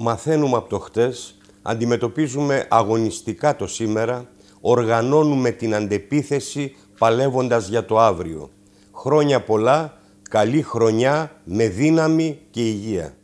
μαθαίνουμε από το χτες, αντιμετωπίζουμε αγωνιστικά το σήμερα, οργανώνουμε την αντεπίθεση παλεύοντας για το αύριο. Χρόνια πολλά, καλή χρονιά με δύναμη και υγεία.